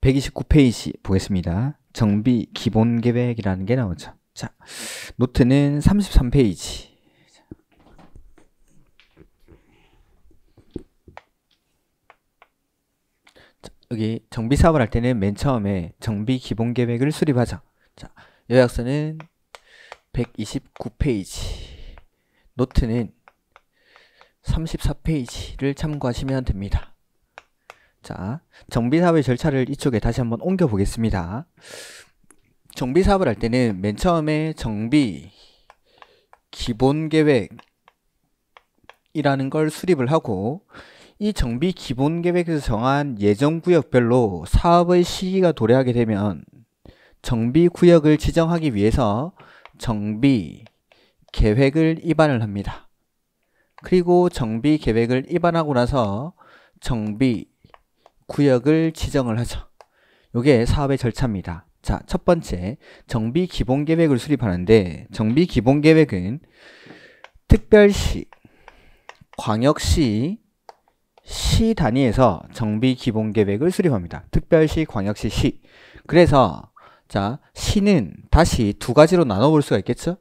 129페이지 보겠습니다. 정비 기본 계획이라는 게 나오죠. 자, 노트는 33페이지. 자, 여기 정비 사업을 할 때는 맨 처음에 정비 기본 계획을 수립하죠. 자, 요약서는 129페이지. 노트는 34페이지를 참고하시면 됩니다. 자, 정비사업의 절차를 이쪽에 다시 한번 옮겨 보겠습니다. 정비사업을 할 때는 맨 처음에 정비 기본계획이라는 걸 수립을 하고 이 정비 기본계획에서 정한 예정구역별로 사업의 시기가 도래하게 되면 정비구역을 지정하기 위해서 정비 계획을 입안을 합니다. 그리고 정비 계획을 입안하고 나서 정비 구역을 지정을 하죠. 요게 사업의 절차입니다. 자, 첫 번째, 정비 기본 계획을 수립하는데, 정비 기본 계획은 특별시, 광역시, 시 단위에서 정비 기본 계획을 수립합니다. 특별시, 광역시, 시. 그래서, 자, 시는 다시 두 가지로 나눠볼 수가 있겠죠?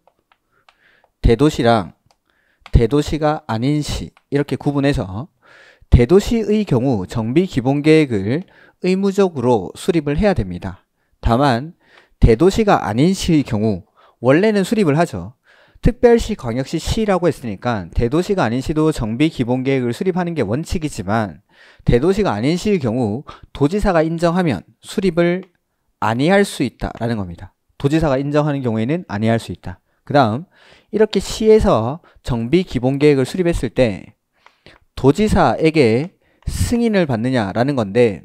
대도시랑 대도시가 아닌 시. 이렇게 구분해서 대도시의 경우 정비 기본 계획을 의무적으로 수립을 해야 됩니다. 다만 대도시가 아닌 시의 경우 원래는 수립을 하죠. 특별시, 광역시, 시라고 했으니까 대도시가 아닌 시도 정비 기본 계획을 수립하는 게 원칙이지만 대도시가 아닌 시의 경우 도지사가 인정하면 수립을 아니할 수 있다라는 겁니다. 도지사가 인정하는 경우에는 아니할 수 있다. 그 다음 이렇게 시에서 정비 기본 계획을 수립했을 때 도지사에게 승인을 받느냐라는 건데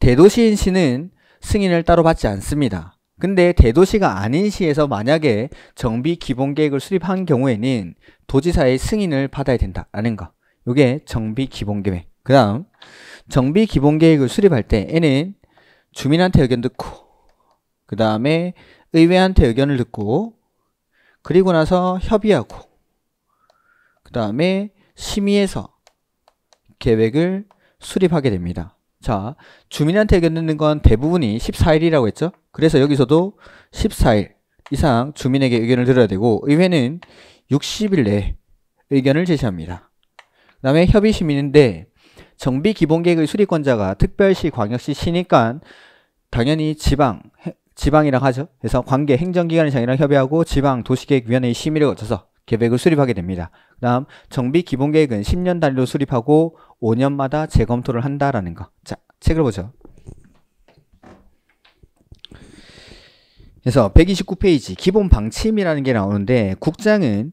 대도시인 시는 승인을 따로 받지 않습니다. 근데 대도시가 아닌 시에서 만약에 정비 기본 계획을 수립한 경우에는 도지사의 승인을 받아야 된다라는 거. 요게 정비 기본 계획. 그다음 정비 기본 계획을 수립할 때 n 는 주민한테 의견 듣고 그다음에 의회한테 의견을 듣고 그리고 나서 협의하고 그다음에 심의해서 계획을 수립하게 됩니다. 자, 주민한테 겨누는 건 대부분이 14일이라고 했죠? 그래서 여기서도 14일 이상 주민에게 의견을 들어야 되고 의회는 60일 내에 의견을 제시합니다. 그 다음에 협의심의인데 정비기본계획의 수립권자가 특별시 광역시 시니까 당연히 지방, 지방이랑 하죠. 그래서 관계 행정기관의 장이랑 협의하고 지방 도시계획위원회의 심의를 거쳐서 계획을 수립하게 됩니다. 그 다음 정비 기본 계획은 10년 단위로 수립하고 5년마다 재검토를 한다라는 거. 자, 책을 보죠. 그래서 129페이지 기본 방침이라는 게 나오는데 국장은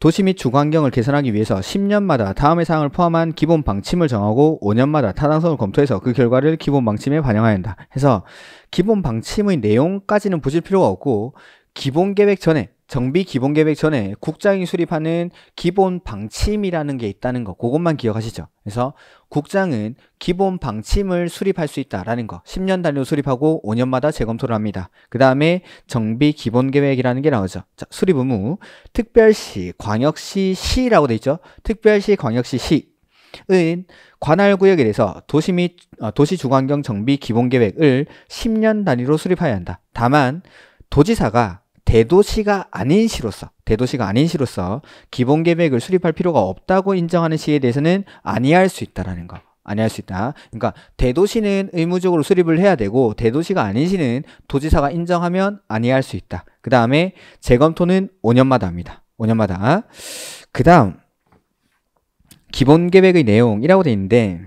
도시 및주거경을 개선하기 위해서 10년마다 다음의 사항을 포함한 기본 방침을 정하고 5년마다 타당성을 검토해서 그 결과를 기본 방침에 반영해야 한다. 해서 기본 방침의 내용까지는 보실 필요가 없고 기본 계획 전에 정비 기본 계획 전에 국장이 수립하는 기본 방침이라는 게 있다는 거 그것만 기억하시죠. 그래서 국장은 기본 방침을 수립할 수 있다라는 거 10년 단위로 수립하고 5년마다 재검토를 합니다. 그 다음에 정비 기본 계획이라는 게 나오죠. 자, 수립 의무 특별시 광역시 시라고 돼 있죠. 특별시 광역시 시은 관할 구역에 대해서 도시 및 어, 도시 주관경 정비 기본 계획을 10년 단위로 수립해야 한다. 다만 도지사가 대도시가 아닌 시로서 대도시가 아닌 시로서 기본 계획을 수립할 필요가 없다고 인정하는 시에 대해서는 아니할 수 있다라는 거. 아니할 수 있다. 그러니까 대도시는 의무적으로 수립을 해야 되고 대도시가 아닌 시는 도지사가 인정하면 아니할 수 있다. 그 다음에 재검토는 5년마다 합니다. 5년마다. 그 다음 기본 계획의 내용이라고 돼 있는데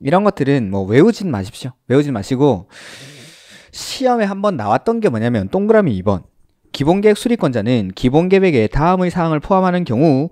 이런 것들은 뭐 외우진 마십시오. 외우진 마시고 시험에 한 번 나왔던 게 뭐냐면 동그라미 2번 기본계획 수립권자는 기본계획에 다음의 사항을 포함하는 경우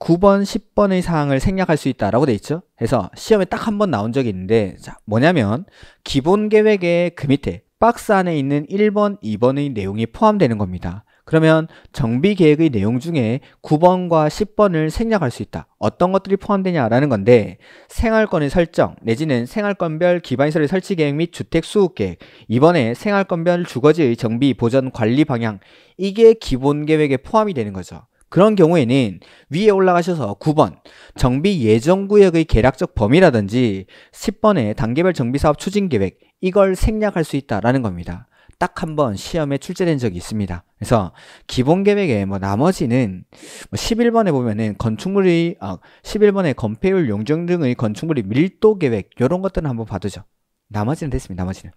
9번, 10번의 사항을 생략할 수 있다라고 돼 있죠. 그래서 시험에 딱 한 번 나온 적이 있는데 자, 뭐냐면 기본계획의 그 밑에 박스 안에 있는 1번, 2번의 내용이 포함되는 겁니다. 그러면 정비 계획의 내용 중에 9번과 10번을 생략할 수 있다. 어떤 것들이 포함되냐라는 건데 생활권의 설정 내지는 생활권별 기반시설의 설치 계획 및 주택 수급 계획 이번에 생활권별 주거지의 정비 보전 관리 방향 이게 기본 계획에 포함이 되는 거죠. 그런 경우에는 위에 올라가셔서 9번 정비 예정 구역의 계략적 범위라든지 10번의 단계별 정비 사업 추진 계획 이걸 생략할 수 있다라는 겁니다. 딱한번 시험에 출제된 적이 있습니다. 그래서 기본 계획에 뭐 나머지는 뭐 11번에 보면은 건축물이 아, 어, 11번에 건폐율 용적 등의 건축물이 밀도 계획 이런 것들은 한번 봐두죠. 나머지는 됐습니다. 나머지는.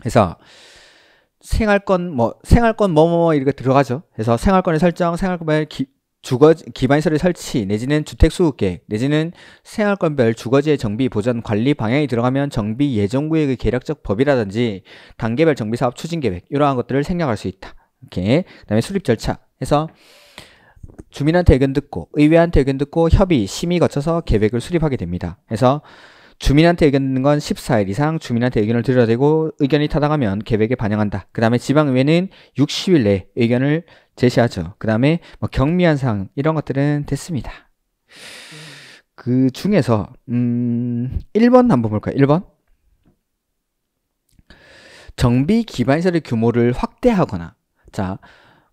그래서 생활권 뭐 생활권 뭐뭐 뭐 이렇게 들어가죠. 그래서 생활권의 설정, 생활권의 기, 주거 기반시설 설치 내지는 주택 수급 계획 내지는 생활권별 주거지의 정비 보전 관리 방향이 들어가면 정비 예정 구역의 그 계략적 법이라든지 단계별 정비 사업 추진 계획 이러한 것들을 생략할 수 있다. 이렇게 그다음에 수립 절차 해서 주민한테 의견 듣고 의회한테 의견 듣고 협의 심의 거쳐서 계획을 수립하게 됩니다. 그래서 주민한테 의견 듣는 건 14일 이상 주민한테 의견을 드려야 되고 의견이 타당하면 계획에 반영한다. 그 다음에 지방의회는 60일 내에 의견을 제시하죠. 그 다음에 뭐 경미한 사항 이런 것들은 됐습니다. 그 중에서 음 1번 한번 볼까요? 1번 정비 기반시설의 규모를 확대하거나 자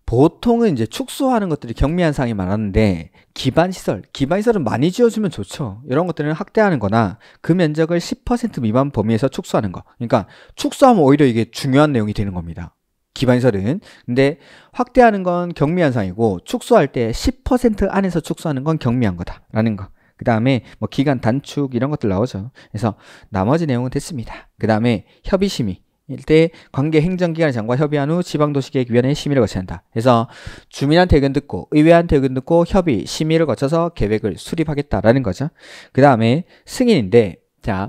보통은 이제 축소하는 것들이 경미한 사항이 많았는데 기반시설, 기반시설은 많이 지어주면 좋죠. 이런 것들은 확대하는 거나 그 면적을 10% 미만 범위에서 축소하는 거. 그러니까 축소하면 오히려 이게 중요한 내용이 되는 겁니다. 기반시설은. 근데 확대하는 건 경미현상이고 축소할 때 10% 안에서 축소하는 건 경미한 거다라는 거. 그 다음에 뭐 기간 단축 이런 것들 나오죠. 그래서 나머지 내용은 됐습니다. 그 다음에 협의 심의. 일대 관계 행정기관의 장과 협의한 후 지방도시계획위원회 의 심의를 거쳐야 한다. 그래서 주민한테 의견 듣고 의회한테 의견 듣고 협의, 심의를 거쳐서 계획을 수립하겠다라는 거죠. 그 다음에 승인인데 자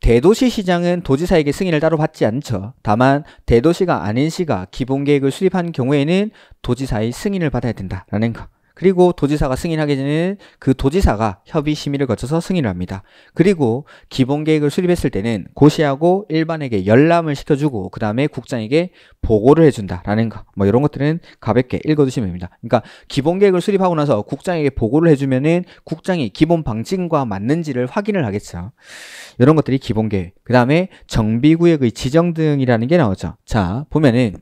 대도시 시장은 도지사에게 승인을 따로 받지 않죠. 다만 대도시가 아닌 시가 기본 계획을 수립한 경우에는 도지사의 승인을 받아야 된다라는 것. 그리고 도지사가 승인하게 되는 그 도지사가 협의 심의를 거쳐서 승인을 합니다. 그리고 기본 계획을 수립했을 때는 고시하고 일반에게 열람을 시켜주고 그 다음에 국장에게 보고를 해준다라는 거뭐 이런 것들은 가볍게 읽어두시면 됩니다. 그러니까 기본 계획을 수립하고 나서 국장에게 보고를 해주면은 국장이 기본 방침과 맞는지를 확인을 하겠죠. 이런 것들이 기본 계획. 그 다음에 정비구역의 지정 등이라는 게 나오죠. 자 보면은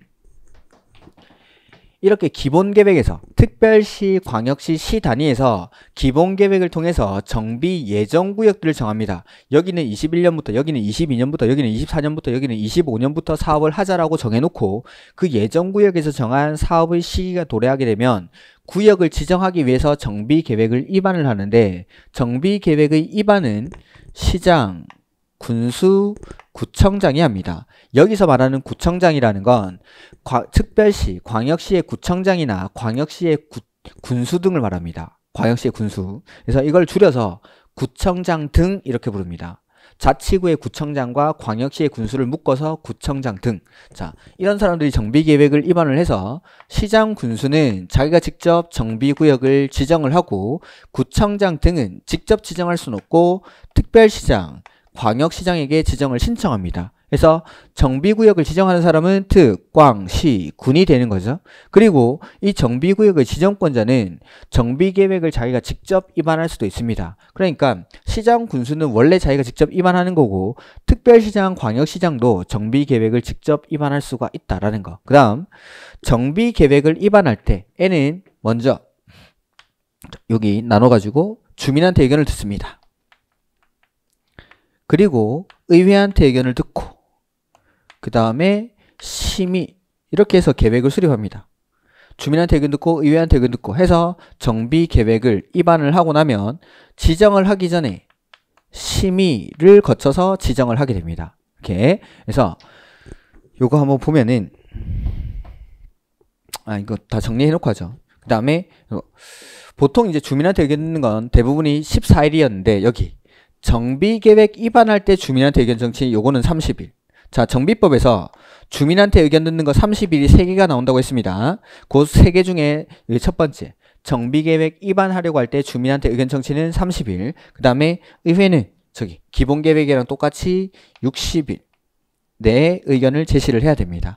이렇게 기본 계획에서 특별시, 광역시, 시 단위에서 기본 계획을 통해서 정비 예정 구역들을 정합니다. 여기는 21년부터, 여기는 22년부터, 여기는 24년부터, 여기는 25년부터 사업을 하자라고 정해놓고 그 예정 구역에서 정한 사업의 시기가 도래하게 되면 구역을 지정하기 위해서 정비 계획을 입안을 하는데 정비 계획의 입안은 시장, 군수, 구청장이 합니다. 여기서 말하는 구청장이라는 건 과, 특별시, 광역시의 구청장이나 광역시의 구, 군수 등을 말합니다. 광역시의 군수. 그래서 이걸 줄여서 구청장 등 이렇게 부릅니다. 자치구의 구청장과 광역시의 군수를 묶어서 구청장 등. 자, 이런 사람들이 정비계획을 입안을 해서 시장 군수는 자기가 직접 정비구역을 지정을 하고 구청장 등은 직접 지정할 수는 없고 특별시장, 광역시장에게 지정을 신청합니다. 그래서 정비구역을 지정하는 사람은 특, 광, 시, 군이 되는 거죠. 그리고 이 정비구역의 지정권자는 정비계획을 자기가 직접 입안할 수도 있습니다. 그러니까 시장 군수는 원래 자기가 직접 입안하는 거고 특별시장, 광역시장도 정비계획을 직접 입안할 수가 있다라는 거. 그 다음 정비계획을 입안할 때에는 먼저 여기 나눠가지고 주민한테 의견을 듣습니다. 그리고 의회한테 의견을 듣고 그 다음에 심의 이렇게 해서 계획을 수립합니다. 주민한테 의견 듣고 의회한테 의견 듣고 해서 정비 계획을 입안을 하고 나면 지정을 하기 전에 심의를 거쳐서 지정을 하게 됩니다. 이렇게 그서 요거 한번 보면은 아 이거 다 정리해 놓고 하죠. 그 다음에 보통 이제 주민한테 의견 듣는 건 대부분이 14일이었는데 여기 정비계획 입안할 때 주민한테 의견 정치 요거는 30일 자, 정비법에서 주민한테 의견 듣는 거3 0일이 3개가 나온다고 했습니다. 그 3개 중에 첫 번째, 정비계획 입안하려고 할 때 주민한테 의견 청취는 30일, 그 다음에 의회는 저기 기본계획이랑 똑같이 60일 내 의견을 제시를 해야 됩니다.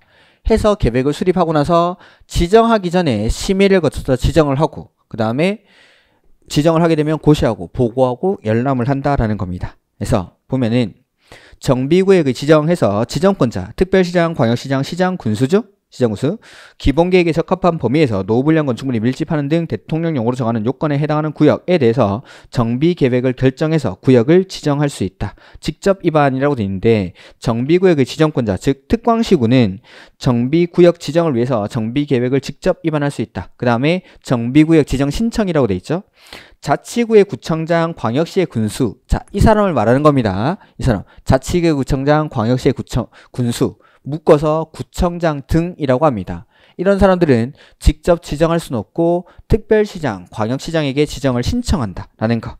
해서 계획을 수립하고 나서 지정하기 전에 심의를 거쳐서 지정을 하고 그 다음에 지정을 하게 되면 고시하고 보고하고 열람을 한다라는 겁니다. 그래서 보면은 정비구역을 지정해서 지정권자, 특별시장, 광역시장, 시장, 군수죠? 시장군수, 기본계획에 적합한 범위에서 노후불량 건축물이 밀집하는 등 대통령령으로 정하는 요건에 해당하는 구역에 대해서 정비계획을 결정해서 구역을 지정할 수 있다. 직접 입안이라고 되어 있는데 정비구역의 지정권자, 즉 특광시군은 정비구역 지정을 위해서 정비계획을 직접 입안할수 있다. 그 다음에 정비구역 지정 신청이라고 되어 있죠. 자치구의 구청장, 광역시의 군수. 자, 이 사람을 말하는 겁니다. 이 사람. 자치구의 구청장, 광역시의 구청, 군수. 묶어서 구청장 등이라고 합니다. 이런 사람들은 직접 지정할 수는 없고 특별시장, 광역시장에게 지정을 신청한다라는 거.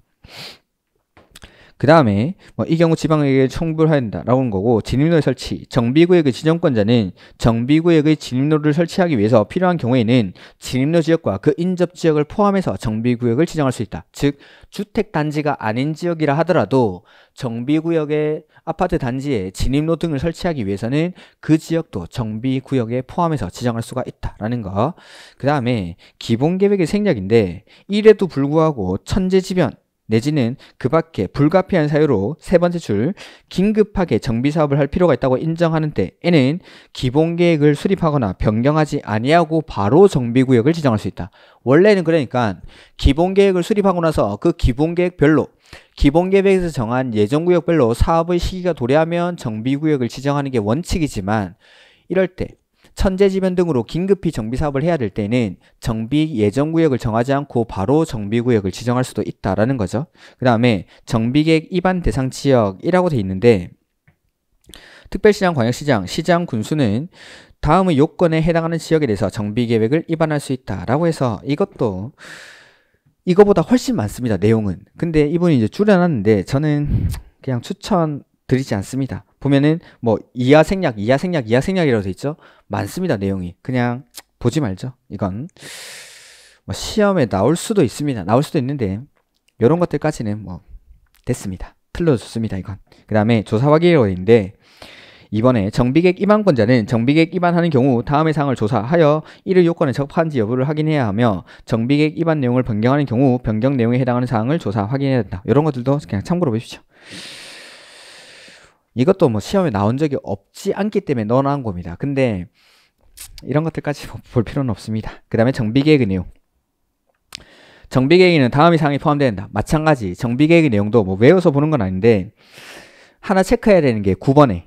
그 다음에 뭐이 경우 지방에게 청부를 한다라고 하는 거고 진입로의 설치 정비구역의 지정권자는 정비구역의 진입로를 설치하기 위해서 필요한 경우에는 진입로 지역과 그 인접 지역을 포함해서 정비구역을 지정할 수 있다. 즉 주택단지가 아닌 지역이라 하더라도 정비구역의 아파트 단지에 진입로 등을 설치하기 위해서는 그 지역도 정비구역에 포함해서 지정할 수가 있다라는 거. 그 다음에 기본계획의 생략인데 이래도 불구하고 천재지변 내지는 그 밖에 불가피한 사유로 세 번째 줄 긴급하게 정비 사업을 할 필요가 있다고 인정하는 때에는 기본 계획을 수립하거나 변경하지 아니하고 바로 정비 구역을 지정할 수 있다. 원래는 그러니까 기본 계획을 수립하고 나서 그 기본 계획별로 기본 계획에서 정한 예정 구역별로 사업의 시기가 도래하면 정비 구역을 지정하는 게 원칙이지만 이럴 때 천재지변 등으로 긴급히 정비 사업을 해야 될 때는 정비 예정 구역을 정하지 않고 바로 정비 구역을 지정할 수도 있다라는 거죠. 그 다음에 정비계획 위반 대상 지역이라고 돼 있는데 특별시장, 광역시장, 시장, 군수는 다음의 요건에 해당하는 지역에 대해서 정비계획을 입안할수 있다라고 해서 이것도 이거보다 훨씬 많습니다. 내용은. 근데 이분이 이제 줄여놨는데 저는 그냥 추천 드리지 않습니다. 보면은 뭐 이하 생략, 이하 생략, 이하 생략이라고 돼 있죠. 많습니다 내용이. 그냥 보지 말죠. 이건 뭐 시험에 나올 수도 있습니다. 나올 수도 있는데 이런 것들까지는 뭐 됐습니다. 틀려줬습니다 이건. 그 다음에 조사화기로는데 이번에 정비객 입안권자는 정비객 입안하는 경우 다음의 사항을 조사하여 이를 요건에 적합한지 여부를 확인해야 하며 정비객 입안 내용을 변경하는 경우 변경 내용에 해당하는 사항을 조사 확인해야 된다. 이런 것들도 그냥 참고로 보십시오. 이것도 뭐 시험에 나온 적이 없지 않기 때문에 넣어놓은 겁니다. 근데 이런 것들까지 뭐 볼 필요는 없습니다. 그 다음에 정비계획의 내용. 정비계획에는 다음 이상이 포함된다. 마찬가지 정비계획의 내용도 뭐 외워서 보는 건 아닌데 하나 체크해야 되는 게 9번에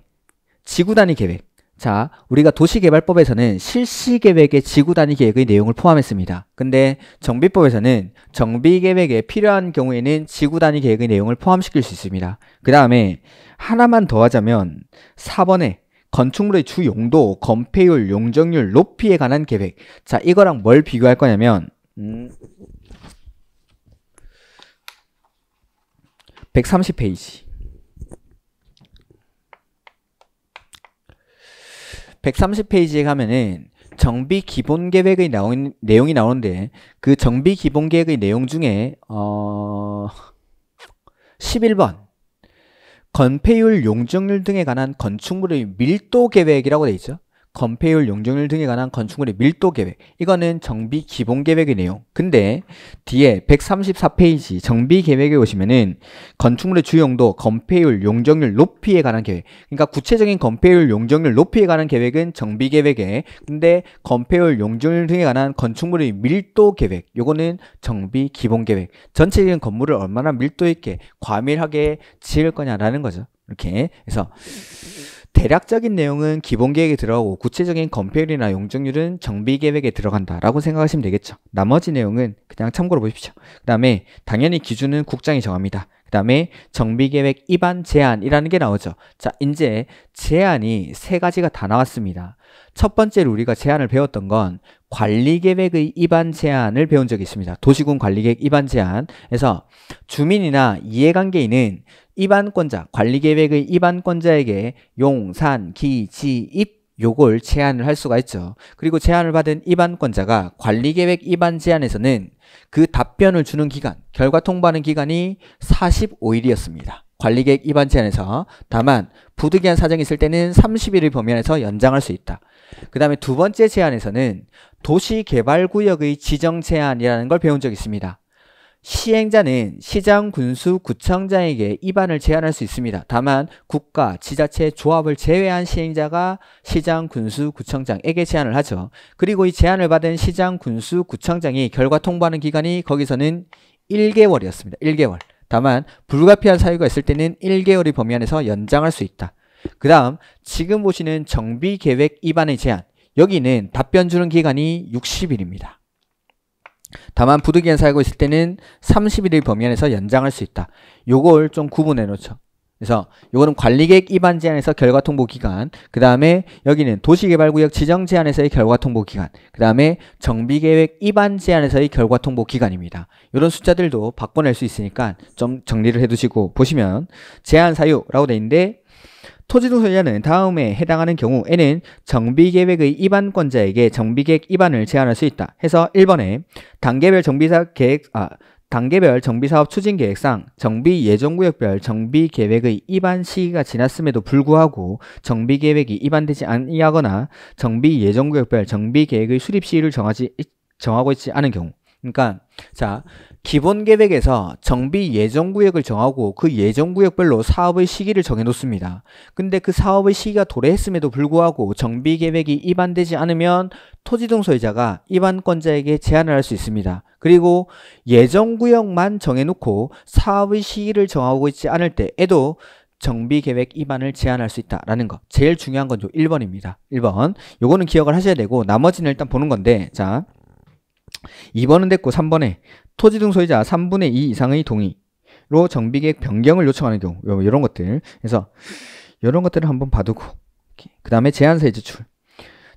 지구단위 계획. 자, 우리가 도시개발법에서는 실시계획의 지구단위 계획의 내용을 포함했습니다. 근데 정비법에서는 정비계획에 필요한 경우에는 지구단위 계획의 내용을 포함시킬 수 있습니다. 그 다음에 하나만 더 하자면 4번에 건축물의 주 용도, 건폐율, 용적률, 높이에 관한 계획. 자, 이거랑 뭘 비교할 거냐면 음, 130페이지. 130페이지에 가면은 정비 기본 계획의 나온, 내용이 나오는데 그 정비 기본 계획의 내용 중에 어 11번 건폐율 용적률 등에 관한 건축물의 밀도 계획이라고 돼 있죠. 건폐율, 용적률 등에 관한 건축물의 밀도 계획. 이거는 정비 기본 계획이네요. 근데 뒤에 134페이지 정비 계획에 오시면은 건축물의 주용도, 건폐율, 용적률, 높이에 관한 계획. 그러니까 구체적인 건폐율, 용적률, 높이에 관한 계획은 정비 계획에. 근데 건폐율, 용적률 등에 관한 건축물의 밀도 계획. 요거는 정비 기본 계획. 전체적인 건물을 얼마나 밀도 있게 과밀하게 지을 거냐라는 거죠. 이렇게. 해서 대략적인 내용은 기본 계획에 들어가고 구체적인 건폐율이나 용적률은 정비 계획에 들어간다라고 생각하시면 되겠죠. 나머지 내용은 그냥 참고로 보십시오. 그 다음에 당연히 기준은 국장이 정합니다. 그 다음에 정비 계획 입안 제안이라는 게 나오죠. 자, 이제 제안이 세 가지가 다 나왔습니다. 첫 번째로 우리가 제안을 배웠던 건 관리계획의 입안 제안을 배운 적이 있습니다. 도시군 관리계획 입안 제안에서 주민이나 이해관계인은 입안권자, 관리계획의 입안권자에게 용, 산, 기, 지, 입 요걸 제안을 할 수가 있죠. 그리고 제안을 받은 입안권자가 관리계획 입안 제안에서는 그 답변을 주는 기간, 결과 통보하는 기간이 45일이었습니다. 관리계획 입안 제안에서 다만 부득이한 사정이 있을 때는 30일을 범위안에서 연장할 수 있다. 그 다음에 두 번째 제안에서는 도시개발구역의 지정 제안이라는 걸 배운 적이 있습니다. 시행자는 시장, 군수, 구청장에게 입안을 제한할 수 있습니다. 다만 국가, 지자체, 조합을 제외한 시행자가 시장, 군수, 구청장에게 제안을 하죠. 그리고 이제안을 받은 시장, 군수, 구청장이 결과 통보하는 기간이 거기서는 1개월이었습니다. 1개월. 다만 불가피한 사유가 있을 때는 1개월이 범위 안에서 연장할 수 있다. 그 다음 지금 보시는 정비계획 입안의 제한 여기는 답변 주는 기간이 60일입니다. 다만 부득이한 사유가 있을 때는 30일의 범위 안에서 연장할 수 있다. 요걸 좀 구분해 놓죠. 그래서 요거는 관리계획 입안 제한에서 결과 통보 기간, 그 다음에 여기는 도시개발구역 지정 제한에서의 결과 통보 기간, 그 다음에 정비계획 입안 제한에서의 결과 통보 기간입니다. 이런 숫자들도 바꿔낼 수 있으니까 좀 정리를 해두시고 보시면 제한 사유라고 돼 있는데 토지등소유자는 다음에 해당하는 경우 에는 정비계획의 입안권자에게 정비계획 입안을 제한할 수 있다. 해서 1번에 단계별 정비사 계획 아 단계별 정비사업 추진 계획상 정비 예정구역별 정비 계획의 입안 시기가 지났음에도 불구하고 정비 계획이 입안되지 아니하거나 정비 예정구역별 정비 계획의 수립 시기를 정하지 정하고 있지 않은 경우. 그러니까 자 기본 계획에서 정비 예정 구역을 정하고 그 예정 구역별로 사업의 시기를 정해놓습니다. 근데 그 사업의 시기가 도래했음에도 불구하고 정비 계획이 입안되지 않으면 토지등소유자가 입안권자에게 제안을할 수 있습니다. 그리고 예정 구역만 정해놓고 사업의 시기를 정하고 있지 않을 때에도 정비 계획 입안을 제안할수 있다라는 것. 제일 중요한 건 1번입니다. 1번. 요거는 기억을 하셔야 되고 나머지는 일단 보는 건데 자 2번은 됐고 3번에 토지 등소유자 3분의 2 이상의 동의로 정비계획 변경을 요청하는 경우 이런 것들 그래서 이런 것들을 한번 봐두고 그 다음에 제한세 제출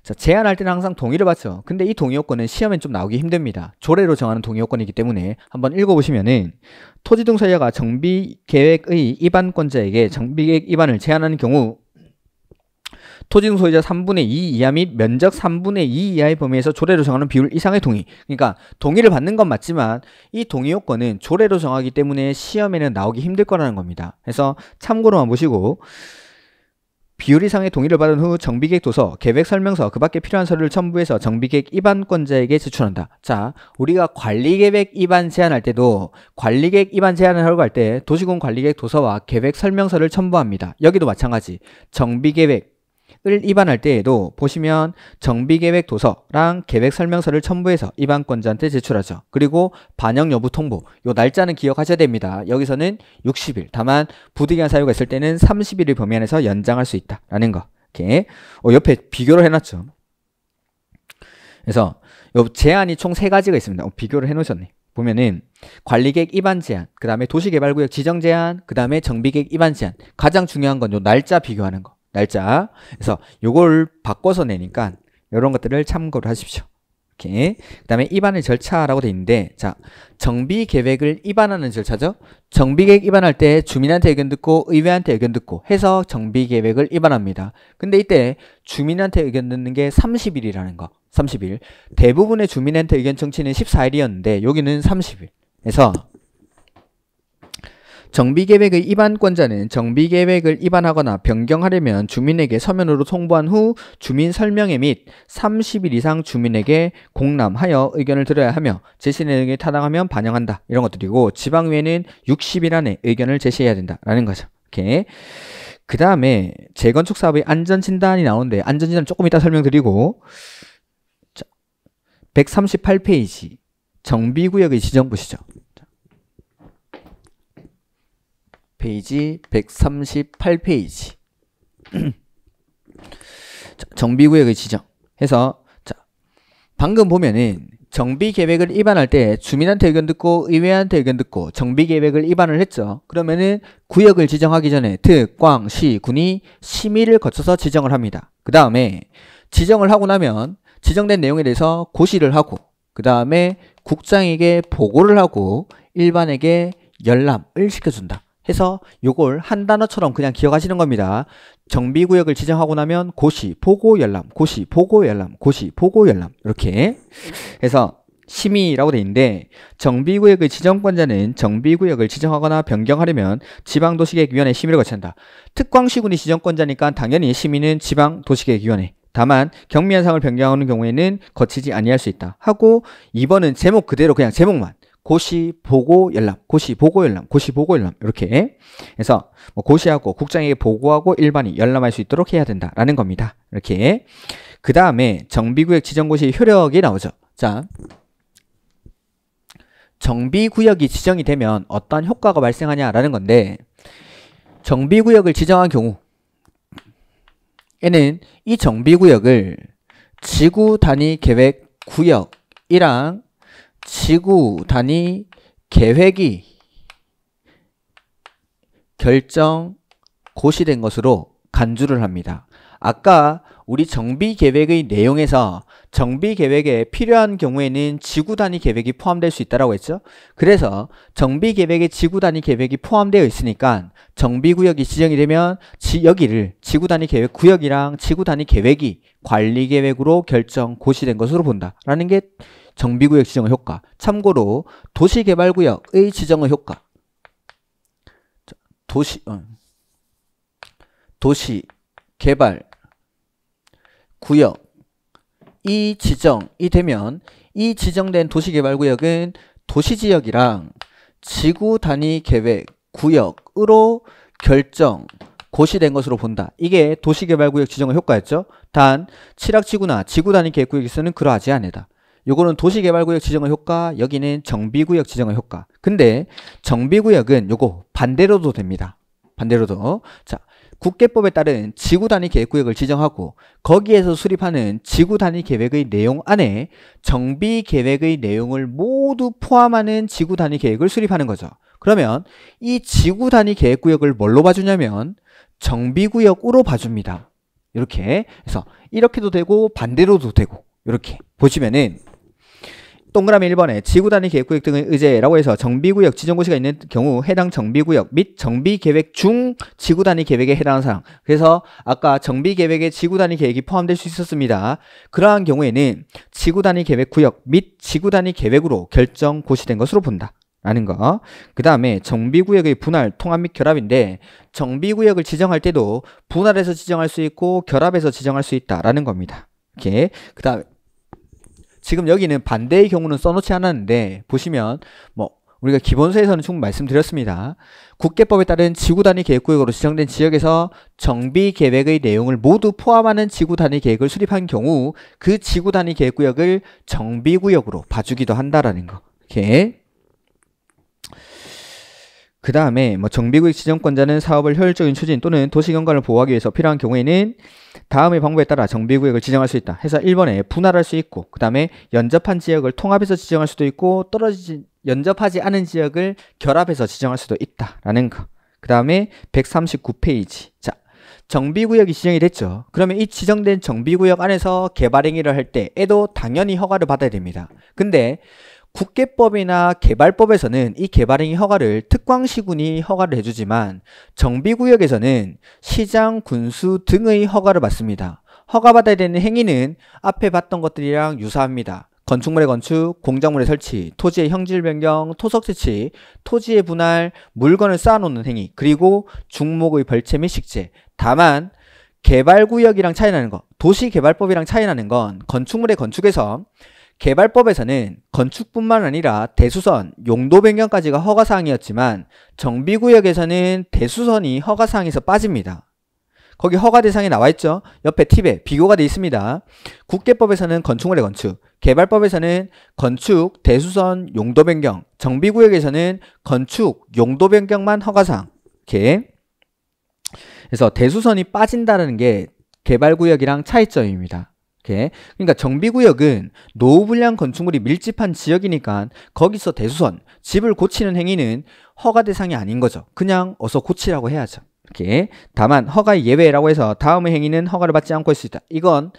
자, 제한할 때는 항상 동의를 받죠. 근데 이 동의 요건은 시험엔 좀 나오기 힘듭니다. 조례로 정하는 동의 요건이기 때문에 한번 읽어보시면은 토지등소유가 정비계획의 입안권자에게 정비계획 입안을 제한하는 경우 토지등 소유자 3분의 2 이하 및 면적 3분의 2 이하의 범위에서 조례로 정하는 비율 이상의 동의 그러니까 동의를 받는 건 맞지만 이 동의 요건은 조례로 정하기 때문에 시험에는 나오기 힘들 거라는 겁니다 그래서 참고로만 보시고 비율 이상의 동의를 받은 후 정비계획 도서, 계획 설명서, 그 밖에 필요한 서류를 첨부해서 정비계획 입안권자에게 제출한다. 자, 우리가 관리계획 입안 제한할 때도 관리계획 입안 제한을 하고 할때도시공 관리계획 도서와 계획 설명서를 첨부합니다. 여기도 마찬가지. 정비계획, 을 입안할 때에도 보시면 정비계획 도서랑 계획 설명서를 첨부해서 입안권자한테 제출하죠. 그리고 반영 여부 통보, 요 날짜는 기억하셔야 됩니다. 여기서는 60일, 다만 부득이한 사유가 있을 때는 30일을 범위 안에서 연장할 수 있다라는 거. 이렇게 어, 옆에 비교를 해놨죠. 그래서 요 제안이 총 세 가지가 있습니다. 어, 비교를 해놓으셨네. 보면은 관리계획 입안 제한, 그 다음에 도시개발구역 지정 제한, 그 다음에 정비계획 입안 제한. 가장 중요한 건 요 날짜 비교하는 거. 날짜. 그래서 요걸 바꿔서 내니까 이런 것들을 참고를 하십시오. 이렇게. 그다음에 입안의 절차라고 돼 있는데 자, 정비 계획을 입안하는 절차죠. 정비 계획 입안할 때 주민한테 의견 듣고 의회한테 의견 듣고 해서 정비 계획을 입안합니다. 근데 이때 주민한테 의견 듣는 게 30일이라는 거. 30일. 대부분의 주민한테 의견 청취는 14일이었는데 여기는 30일. 그래서 정비계획의 입안권자는 정비계획을 입안하거나 변경하려면 주민에게 서면으로 통보한 후 주민 설명회 및 30일 이상 주민에게 공람하여 의견을 들어야 하며 제시 내용에 타당하면 반영한다. 이런 것들이고 지방위에는 60일 안에 의견을 제시해야 된다라는 거죠. 이렇게 그 다음에 재건축 사업의 안전진단이 나오는데 안전진단 조금 이따 설명드리고 138페이지 정비구역의 지정 부시죠 페이지 138페이지 정비구역의 지정 해서 자 방금 보면은 정비계획을 입안할 때 주민한테 의견 듣고 의회한테 의견 듣고 정비계획을 입안을 했죠. 그러면은 구역을 지정하기 전에 특, 광, 시, 군이 심의를 거쳐서 지정을 합니다. 그 다음에 지정을 하고 나면 지정된 내용에 대해서 고시를 하고 그 다음에 국장에게 보고를 하고 일반에게 열람을 시켜준다. 해서 요걸 한 단어처럼 그냥 기억하시는 겁니다. 정비구역을 지정하고 나면 고시, 보고, 열람, 고시, 보고, 열람, 고시, 보고, 열람 이렇게 해서 심의라고 돼 있는데 정비구역의 지정권자는 정비구역을 지정하거나 변경하려면 지방도시계획위원회 심의를 거한다 특광시군이 지정권자니까 당연히 심의는 지방도시계획위원회 다만 경미현상을 변경하는 경우에는 거치지 아니할 수 있다 하고 이번은 제목 그대로 그냥 제목만 고시 보고 열람 고시 보고 열람 고시 보고 열람 이렇게 해서 뭐 고시하고 국장에게 보고하고 일반이 열람할 수 있도록 해야 된다라는 겁니다 이렇게 그 다음에 정비구역 지정고시 효력이 나오죠 자 정비구역이 지정이 되면 어떤 효과가 발생하냐라는 건데 정비구역을 지정한 경우 에는 이 정비구역을 지구 단위 계획 구역이랑 지구 단위 계획이 결정 고시된 것으로 간주를 합니다. 아까 우리 정비 계획의 내용에서 정비 계획에 필요한 경우에는 지구 단위 계획이 포함될 수 있다라고 했죠. 그래서 정비 계획에 지구 단위 계획이 포함되어 있으니까 정비 구역이 지정이 되면 지, 여기를 지구 단위 계획 구역이랑 지구 단위 계획이 관리 계획으로 결정 고시된 것으로 본다라는 게 정비 구역 지정의 효과. 참고로 도시 개발 구역의 지정의 효과. 도시 어, 도시 개발 구역 이 지정이 되면 이 지정된 도시개발구역은 도시지역이랑 지구 단위 계획 구역으로 결정 고시된 것으로 본다. 이게 도시개발구역 지정의 효과였죠. 단 칠학지구나 지구 단위 계획구역에서는 그러하지 않다. 요거는 도시개발구역 지정의 효과, 여기는 정비구역 지정의 효과. 근데 정비구역은 요거 반대로도 됩니다. 반대로도 자 국계법에 따른 지구 단위 계획구역을 지정하고 거기에서 수립하는 지구 단위 계획의 내용 안에 정비 계획의 내용을 모두 포함하는 지구 단위 계획을 수립하는 거죠. 그러면 이 지구 단위 계획구역을 뭘로 봐주냐면 정비구역으로 봐줍니다. 이렇게 해서 이렇게도 되고 반대로도 되고 이렇게 보시면은 동그라미 1번에 지구 단위 계획 구역 등의 의제라고 해서 정비구역 지정고시가 있는 경우 해당 정비구역 및 정비계획 중 지구 단위 계획에 해당하는 사항 그래서 아까 정비계획에 지구 단위 계획이 포함될 수 있었습니다. 그러한 경우에는 지구 단위 계획 구역 및 지구 단위 계획으로 결정 고시된 것으로 본다. 라는 거. 그 다음에 정비구역의 분할, 통합 및 결합인데 정비구역을 지정할 때도 분할해서 지정할 수 있고 결합해서 지정할 수 있다라는 겁니다. 이렇게 그 다음에 지금 여기는 반대의 경우는 써놓지 않았는데 보시면 뭐 우리가 기본서에서는 충분히 말씀드렸습니다. 국계법에 따른 지구단위 계획구역으로 지정된 지역에서 정비계획의 내용을 모두 포함하는 지구단위 계획을 수립한 경우 그 지구단위 계획구역을 정비구역으로 봐주기도 한다라는 거. 이렇게 그 다음에 뭐 정비구역 지정권자는 사업을 효율적인 추진 또는 도시경관을 보호하기 위해서 필요한 경우에는 다음의 방법에 따라 정비구역을 지정할 수 있다. 해서 1번에 분할할 수 있고 그 다음에 연접한 지역을 통합해서 지정할 수도 있고 떨어지 연접하지 않은 지역을 결합해서 지정할 수도 있다라는 거. 그 다음에 139페이지. 자, 정비구역이 지정이 됐죠. 그러면 이 지정된 정비구역 안에서 개발 행위를 할 때에도 당연히 허가를 받아야 됩니다. 근데 국계법이나 개발법에서는 이 개발행위 허가를 특광시군이 허가를 해주지만 정비구역에서는 시장, 군수 등의 허가를 받습니다. 허가받아야 되는 행위는 앞에 봤던 것들이랑 유사합니다. 건축물의 건축, 공작물의 설치, 토지의 형질 변경, 토석 채취, 토지의 분할, 물건을 쌓아놓는 행위, 그리고 중목의 벌채 및 식재. 다만 개발구역이랑 차이나는 것, 도시개발법이랑 차이나는 건 건축물의 건축에서 개발법에서는 건축뿐만 아니라 대수선, 용도 변경까지가 허가사항이었지만 정비구역에서는 대수선이 허가사항에서 빠집니다. 거기 허가 대상이 나와있죠. 옆에 팁에 비교가 되어 있습니다. 국계법에서는 건축물의 건축, 개발법에서는 건축, 대수선, 용도 변경, 정비구역에서는 건축, 용도 변경만 허가사항. 이렇게 그래서 대수선이 빠진다는 게 개발구역이랑 차이점입니다. 이렇게. 그러니까 정비구역은 노후 불량 건축물이 밀집한 지역이니까 거기서 대수선 집을 고치는 행위는 허가 대상이 아닌 거죠. 그냥 어서 고치라고 해야죠. 이렇게. 다만 허가 예외라고 해서 다음의 행위는 허가를 받지 않고 할수 있다. 이건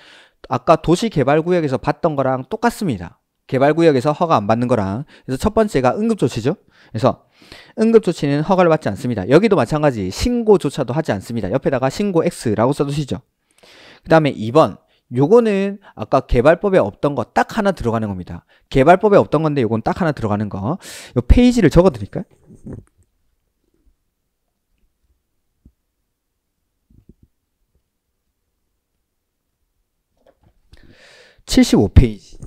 아까 도시개발구역에서 봤던 거랑 똑같습니다. 개발구역에서 허가 안 받는 거랑 그래서 첫 번째가 응급조치죠. 그래서 응급조치는 허가를 받지 않습니다. 여기도 마찬가지 신고조차도 하지 않습니다. 옆에다가 신고 X라고 써주시죠. 그 다음에 2번 요거는 아까 개발법에 없던 거 딱 하나 들어가는 겁니다. 개발법에 없던 건데 요건 딱 하나 들어가는 거. 요 페이지를 적어 드릴까요? 7 5 페이지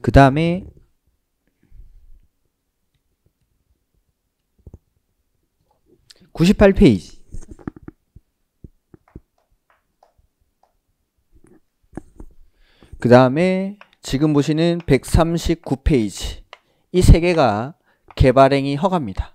그 다음에 98페이지. 그 다음에 지금 보시는 139페이지. 이 세 개가 개발행위 허가입니다.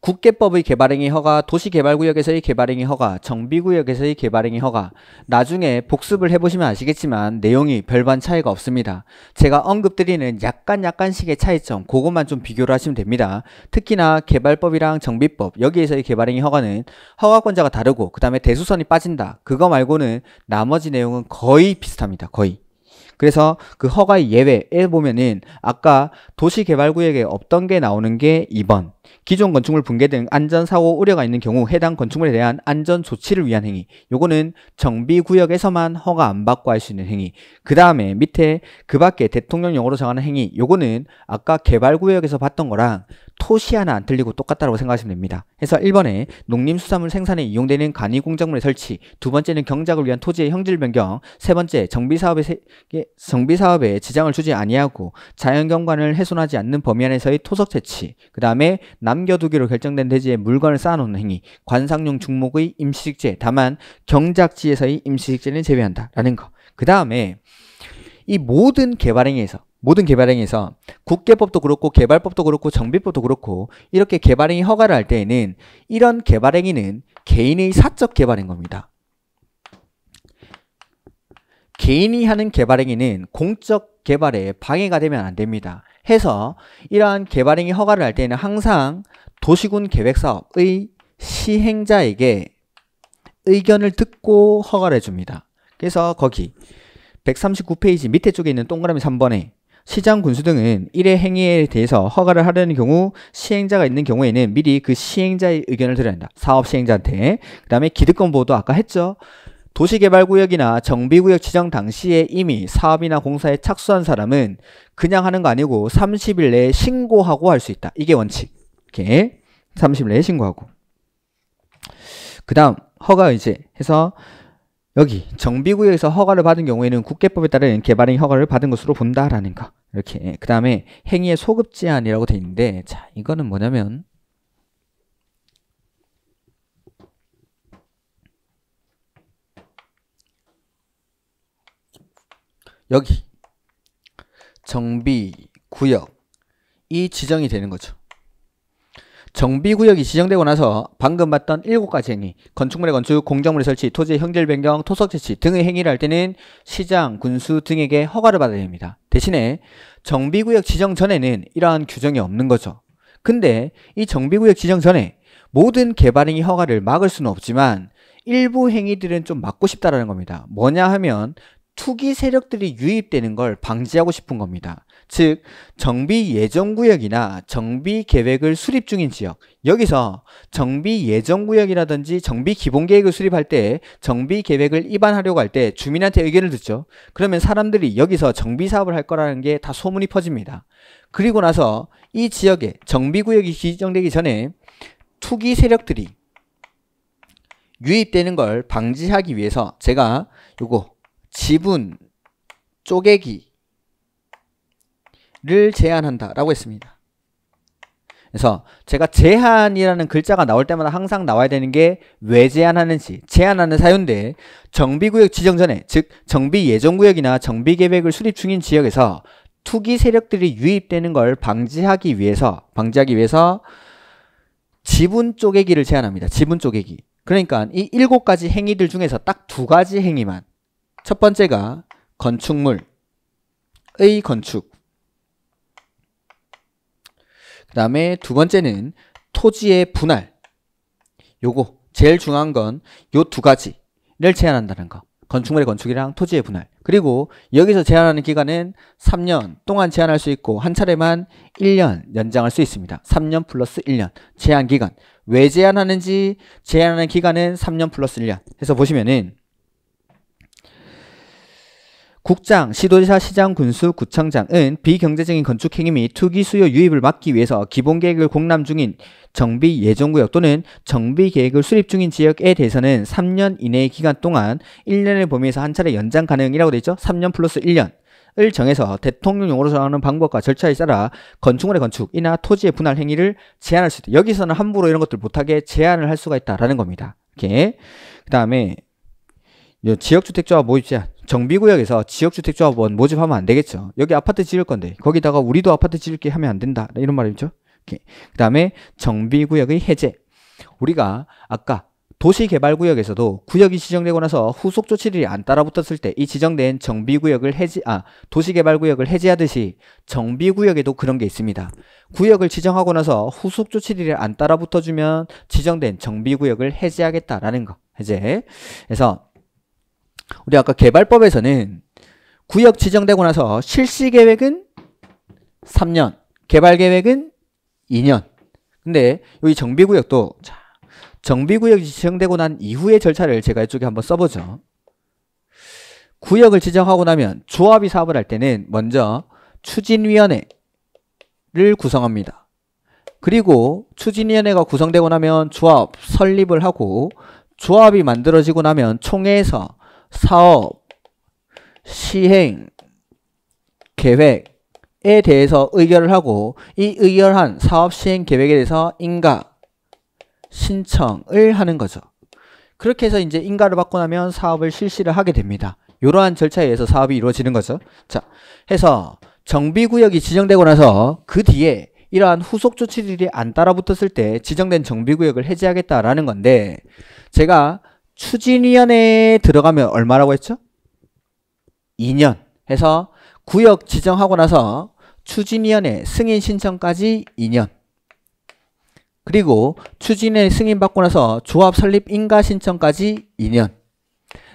국계법의 개발행위 허가, 도시개발구역에서의 개발행위 허가, 정비구역에서의 개발행위 허가 나중에 복습을 해보시면 아시겠지만 내용이 별반 차이가 없습니다. 제가 언급드리는 약간 약간씩의 차이점 그것만 좀 비교를 하시면 됩니다. 특히나 개발법이랑 정비법 여기에서의 개발행위 허가는 허가권자가 다르고 그 다음에 대수선이 빠진다. 그거 말고는 나머지 내용은 거의 비슷합니다. 거의. 그래서 그 허가의 예외에 보면은 아까 도시개발구역에 없던 게 나오는 게 2번 기존 건축물 붕괴 등 안전 사고 우려가 있는 경우 해당 건축물에 대한 안전 조치를 위한 행위. 요거는 정비 구역에서만 허가 안 받고 할 수 있는 행위. 그다음에 밑에 그 밖에 대통령령으로 정하는 행위. 요거는 아까 개발 구역에서 봤던 거랑 토시 하나 안 틀리고 똑같다고 생각하시면 됩니다. 해서 1번에 농림수산물 생산에 이용되는 간이 공작물의 설치, 두 번째는 경작을 위한 토지의 형질 변경, 세 번째 정비 사업에 정비 사업에 지장을 주지 아니하고 자연 경관을 훼손하지 않는 범위 안에서의 토석 채취, 그다음에 남겨두기로 결정된 대지에 물건을 쌓아놓는 행위, 관상용 중목의 임시식재, 다만 경작지에서의 임시식재는 제외한다라는 거. 그 다음에 이 모든 개발행위에서 모든 개발행위에서 국개법도 그렇고 개발법도 그렇고 정비법도 그렇고 이렇게 개발행위 허가를 할 때에는 이런 개발행위는 개인의 사적 개발인 겁니다. 개인이 하는 개발 행위는 공적 개발에 방해가 되면 안 됩니다. 해서 이러한 개발 행위 허가를 할 때는 항상 도시군 계획사업의 시행자에게 의견을 듣고 허가를 해줍니다. 그래서 거기 139페이지 밑에 쪽에 있는 동그라미 3번에 시장 군수 등은 일의 행위에 대해서 허가를 하려는 경우 시행자가 있는 경우에는 미리 그 시행자의 의견을 들어야 한다. 사업 시행자한테. 그 다음에 기득권 보호도 아까 했죠. 도시개발구역이나 정비구역 지정 당시에 이미 사업이나 공사에 착수한 사람은 그냥 하는 거 아니고 30일 내에 신고하고 할 수 있다. 이게 원칙. 이렇게 30일 내에 신고하고. 그 다음 허가 의제 해서 여기 정비구역에서 허가를 받은 경우에는 국계법에 따른 개발행 허가를 받은 것으로 본다라는 거. 이렇게 그 다음에 행위의 소급 제한이라고 돼 있는데 자 이거는 뭐냐면 여기 정비구역이 지정이 되는 거죠. 정비구역이 지정되고 나서 방금 봤던 7가지 행위 건축물의 건축, 공정물의 설치, 토지의 형질 변경, 토속 채취 등의 행위를 할 때는 시장, 군수 등에게 허가를 받아야 됩니다. 대신에 정비구역 지정 전에는 이러한 규정이 없는 거죠. 근데 이 정비구역 지정 전에 모든 개발행위 허가를 막을 수는 없지만 일부 행위들은 좀 막고 싶다라는 겁니다. 뭐냐 하면 투기 세력들이 유입되는 걸 방지하고 싶은 겁니다. 즉 정비 예정 구역이나 정비 계획을 수립 중인 지역 여기서 정비 예정 구역이라든지 정비 기본 계획을 수립할 때 정비 계획을 입안하려고 할 때 주민한테 의견을 듣죠. 그러면 사람들이 여기서 정비 사업을 할 거라는 게 다 소문이 퍼집니다. 그리고 나서 이 지역에 정비 구역이 지정되기 전에 투기 세력들이 유입되는 걸 방지하기 위해서 제가 요거 지분 쪼개기를 제한한다라고 했습니다. 그래서 제가 제한이라는 글자가 나올 때마다 항상 나와야 되는 게 왜 제한하는지 제한하는 사유인데 정비구역 지정 전에 즉 정비 예정구역이나 정비계획을 수립 중인 지역에서 투기 세력들이 유입되는 걸 방지하기 위해서 방지하기 위해서 지분 쪼개기를 제한합니다. 지분 쪼개기. 그러니까 이 일곱 가지 행위들 중에서 딱 두 가지 행위만 첫 번째가 건축물의 건축. 그 다음에 두 번째는 토지의 분할. 요거 제일 중요한 건 요 두 가지를 제한한다는 거. 건축물의 건축이랑 토지의 분할. 그리고 여기서 제한하는 기간은 3년 동안 제한할 수 있고 한 차례만 1년 연장할 수 있습니다. 3년 플러스 1년 제한 기간. 왜 제한하는지 제한하는 기간은 3년 플러스 1년 해서 보시면은 국장, 시도지사, 시장, 군수, 구청장은 비경제적인 건축 행위 및 투기 수요 유입을 막기 위해서 기본 계획을 공람 중인 정비 예정 구역 또는 정비 계획을 수립 중인 지역에 대해서는 3년 이내의 기간 동안 1년의 범위에서 한 차례 연장 가능이라고 되어 있죠. 3년 플러스 1년. 을 정해서 대통령용으로 정하는 방법과 절차에 따라 건축물의 건축이나 토지의 분할 행위를 제한할 수 있다. 여기서는 함부로 이런 것들 못하게 제한을 할 수가 있다라는 겁니다. 이렇게 그 다음에 지역주택조합 모집 제한 정비구역에서 지역주택조합원 모집하면 안 되겠죠. 여기 아파트 지을 건데 거기다가 우리도 아파트 지을게 하면 안 된다. 이런 말이죠. 그 다음에 정비구역의 해제. 우리가 아까 도시개발구역에서도 구역이 지정되고 나서 후속 조치들이 안 따라붙었을 때 이 지정된 정비구역을 해제, 아, 도시개발구역을 해제하듯이 정비구역에도 그런 게 있습니다. 구역을 지정하고 나서 후속 조치들이 안 따라붙어주면 지정된 정비구역을 해제하겠다라는 거. 해제. 그래서 우리 아까 개발법에서는 구역 지정되고 나서 실시 계획은 3년, 개발 계획은 2년. 근데 여기 정비구역도 자, 정비구역이 지정되고 난 이후의 절차를 제가 이쪽에 한번 써보죠. 구역을 지정하고 나면 조합이 사업을 할 때는 먼저 추진위원회를 구성합니다. 그리고 추진위원회가 구성되고 나면 조합 설립을 하고 조합이 만들어지고 나면 총회에서 사업, 시행, 계획에 대해서 의결을 하고 이 의결한 사업 시행 계획에 대해서 인가, 신청을 하는 거죠. 그렇게 해서 이제 인가를 받고 나면 사업을 실시를 하게 됩니다. 이러한 절차에 의해서 사업이 이루어지는 거죠. 자, 해서 정비구역이 지정되고 나서 그 뒤에 이러한 후속 조치들이 안 따라붙었을 때 지정된 정비구역을 해제하겠다라는 건데 제가 추진위원회에 들어가면 얼마라고 했죠? 2년 해서 구역 지정하고 나서 추진위원회 승인 신청까지 2년 그리고 추진위회 승인 받고 나서 조합 설립 인가 신청까지 2년